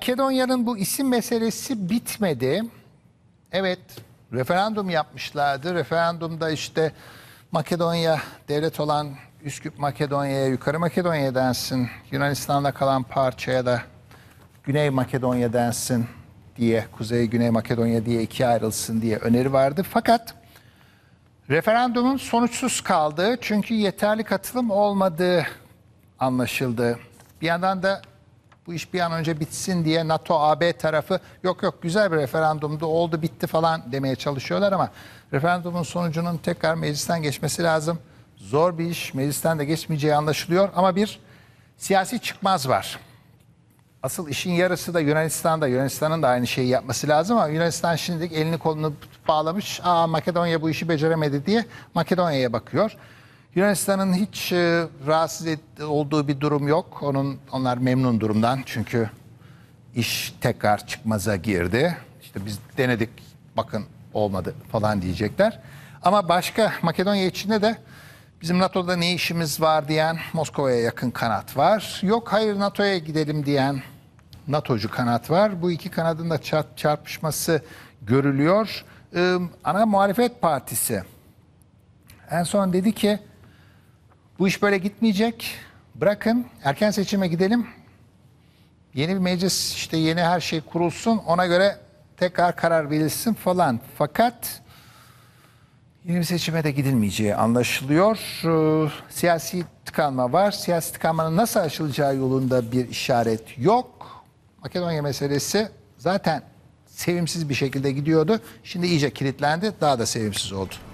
Makedonya'nın bu isim meselesi bitmedi. Evet, referandum yapmışlardı. Referandumda işte Makedonya devlet olan Üsküp Makedonya'ya, Yukarı Makedonya densin, Yunanistan'da kalan parçaya da Güney Makedonya densin diye, Kuzey Güney Makedonya diye ikiye ayrılsın diye öneri vardı. Fakat referandumun sonuçsuz kaldığı çünkü yeterli katılım olmadığı anlaşıldı. Bir yandan da bu iş bir an önce bitsin diye NATO AB tarafı yok yok güzel bir referandumdu oldu bitti falan demeye çalışıyorlar ama referandumun sonucunun tekrar meclisten geçmesi lazım. Zor bir iş meclisten de geçmeyeceği anlaşılıyor ama bir siyasi çıkmaz var. Asıl işin yarısı da Yunanistan'da. Yunanistan'ın da aynı şeyi yapması lazım ama Yunanistan şimdilik elini kolunu bağlamış. Aa Makedonya bu işi beceremedi diye Makedonya'ya bakıyor. Yunanistan'ın hiç e, rahatsız et, olduğu bir durum yok. Onun onlar memnun durumdan çünkü iş tekrar çıkmaza girdi. İşte biz denedik bakın olmadı falan diyecekler. Ama başka Makedonya içinde de bizim NATO'da ne işimiz var diyen Moskova'ya yakın kanat var. Yok hayır NATO'ya gidelim diyen NATO'cu kanat var. Bu iki kanadın da çarpışması görülüyor. Ee, ana muhalefet partisi en son dedi ki bu iş böyle gitmeyecek. Bırakın erken seçime gidelim. Yeni bir meclis işte yeni her şey kurulsun. Ona göre tekrar karar verilsin falan. Fakat yeni bir seçime de gidilmeyeceği anlaşılıyor. Ee, siyasi tıkanma var. Siyasi tıkanmanın nasıl aşılacağı yolunda bir işaret yok. Makedonya meselesi zaten sevimsiz bir şekilde gidiyordu. Şimdi iyice kilitlendi. Daha da sevimsiz oldu.